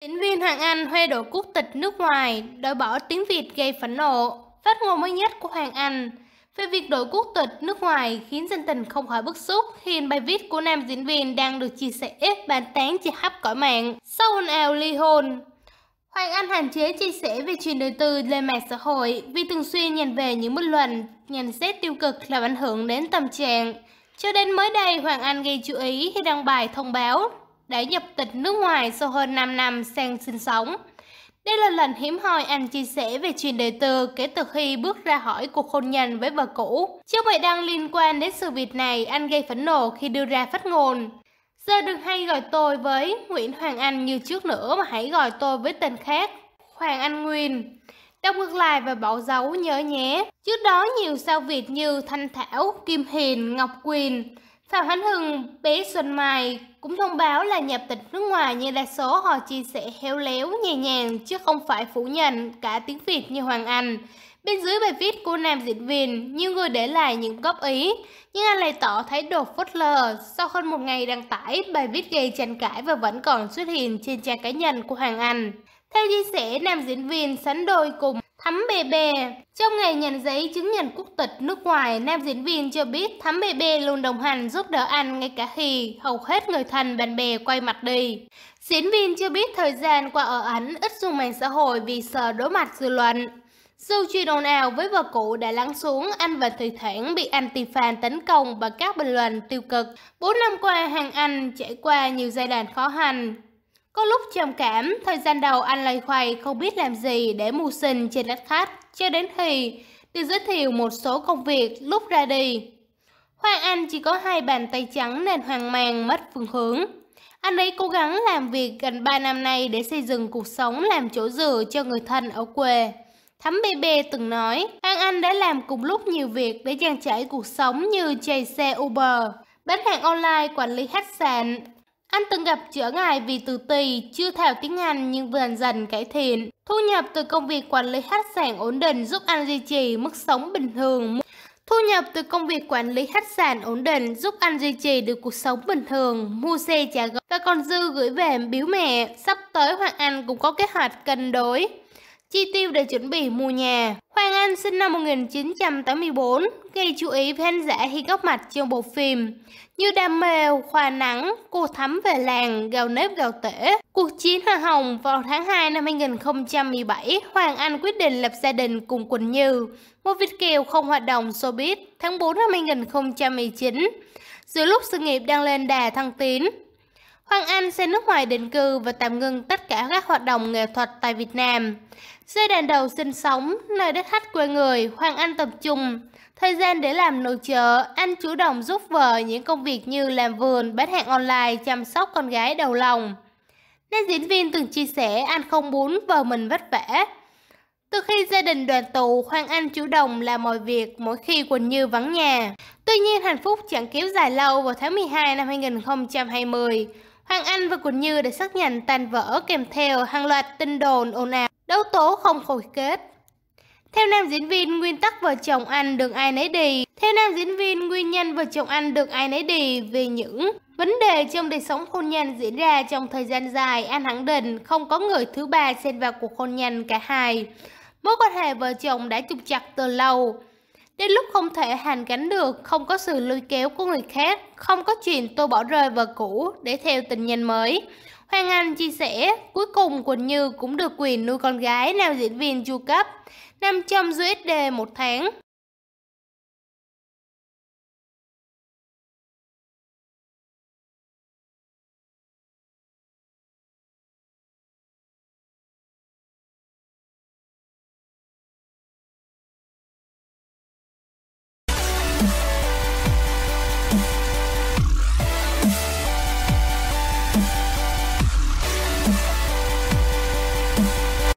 Diễn viên Hoàng Anh thuê đổi quốc tịch nước ngoài, đổi bỏ tiếng Việt gây phẫn nộ. Phát ngôn mới nhất của Hoàng Anh về việc đổi quốc tịch nước ngoài khiến dân tình không khỏi bức xúc khi bài viết của nam diễn viên đang được chia sẻ ép bàn tán trên khắp cõi mạng sau ồn ào ly hôn. Hoàng Anh hạn chế chia sẻ về chuyện đời tư lên mạng xã hội vì thường xuyên nhận về những bình luận, nhận xét tiêu cực làm ảnh hưởng đến tâm trạng, cho đến mới đây, Hoàng Anh gây chú ý khi đăng bài thông báo đã nhập tịch nước ngoài sau hơn 5 năm sang sinh sống. Đây là lần hiếm hoi anh chia sẻ về chuyện đời tư kể từ khi bước ra hỏi cuộc hôn nhân với vợ cũ. Trước bài đăng liên quan đến sự việc này, anh gây phẫn nộ khi đưa ra phát ngôn. Giờ đừng hay gọi tôi với Nguyễn Hoàng Anh như trước nữa mà hãy gọi tôi với tên khác, Hoàng Anh Nguyên đọc ngược lại và bỏ dấu nhớ nhé. Trước đó nhiều sao Việt như Thanh Thảo, Kim Hiền, Ngọc Quyền, Phạm Hánh Hưng, Bé Xuân Mai cũng thông báo là nhập tịch nước ngoài như đa số họ chia sẻ héo léo nhẹ nhàng chứ không phải phủ nhận cả tiếng Việt như Hoàng Anh. Bên dưới bài viết của nam diễn viên, nhiều người để lại những góp ý, nhưng anh lại tỏ thái độ phớt lờ sau hơn một ngày đăng tải bài viết gây tranh cãi và vẫn còn xuất hiện trên trang cá nhân của Hoàng Anh. Theo chia sẻ, nam diễn viên sánh đôi cùng Thắm Bê Bê. Trong ngày nhận giấy chứng nhận quốc tịch nước ngoài, nam diễn viên cho biết Thắm Bê Bê luôn đồng hành giúp đỡ anh ngay cả khi hầu hết người thân bạn bè quay mặt đi. Diễn viên chưa biết thời gian qua ở ảnh ít dùng mạng xã hội vì sợ đối mặt dư luận. Dù truy ồn ào với vợ cũ đã lắng xuống, anh và thủy Thản bị anti-fan tấn công bằng các bình luận tiêu cực. 4 năm qua, hàng Anh trải qua nhiều giai đoạn khó hành, có lúc trầm cảm, thời gian đầu anh lầy khoầy không biết làm gì để mưu sinh trên đất khách, cho đến khi được giới thiệu một số công việc lúc ra đi. Hoàng Anh chỉ có hai bàn tay trắng nên hoang mang mất phương hướng. Anh ấy cố gắng làm việc gần 3 năm nay để xây dựng cuộc sống làm chỗ dựa cho người thân ở quê. Thắm bê bê từng nói, An Anh đã làm cùng lúc nhiều việc để trang trải cuộc sống như chạy xe Uber, bán hàng online, quản lý khách sạn, anh từng gặp chữa ngài vì từ tùy, chưa thạo tiếng Anh nhưng dần dần cải thiện. Thu nhập từ công việc quản lý khách sạn ổn định giúp anh duy trì mức sống bình thường. Thu nhập từ công việc quản lý khách sạn ổn định giúp anh duy trì được cuộc sống bình thường, mua xe trả góp và còn dư gửi về biếu mẹ. Sắp tới Hoàng Anh cũng có kế hoạch cân đối chi tiêu để chuẩn bị mua nhà. Hoàng Anh sinh năm 1984, gây chú ý khán giả khi góp mặt trong bộ phim. Như đam mê, hòa nắng, cô thắm về làng, gào nếp gào tể. Cuộc chiến hoa hồng vào tháng 2 năm 2017, Hoàng Anh quyết định lập gia đình cùng Quỳnh Như, một Việt Kiều không hoạt động showbiz tháng 4 năm 2019. Giữa lúc sự nghiệp đang lên đà thăng tiến, Hoàng Anh sẽ nước ngoài định cư và tạm ngừng tất cả các hoạt động nghệ thuật tại Việt Nam. Giai đoạn đầu sinh sống, nơi đất khách quê người, Hoàng Anh tập trung. Thời gian để làm nội trợ, anh chủ động giúp vợ những công việc như làm vườn, bán hàng online, chăm sóc con gái đầu lòng. Nên diễn viên từng chia sẻ anh không muốn vợ mình vất vả. Từ khi gia đình đoàn tụ, Hoàng Anh chủ động làm mọi việc mỗi khi Quỳnh Như vắng nhà. Tuy nhiên hạnh phúc chẳng kéo dài lâu vào tháng 12 năm 2020. Hoàng Anh và Quỳnh Như đã xác nhận tan vỡ kèm theo hàng loạt tin đồn ồn ào đấu tố không hồi kết. Theo nam diễn viên, nguyên tắc vợ chồng anh được ai nấy đi. Theo nam diễn viên, nguyên nhân vợ chồng anh được ai nấy đi vì những vấn đề trong đời sống hôn nhân diễn ra trong thời gian dài. Anh khẳng định không có người thứ ba xen vào cuộc hôn nhân cả hai. Mối quan hệ vợ chồng đã trục chặt từ lâu. Đến lúc không thể hàn gánh được, không có sự lôi kéo của người khác, không có chuyện tôi bỏ rơi vợ cũ để theo tình nhân mới. Hoàng Anh chia sẻ, cuối cùng Quỳnh Như cũng được quyền nuôi con gái nào diễn viên du cấp, 500 USD một tháng.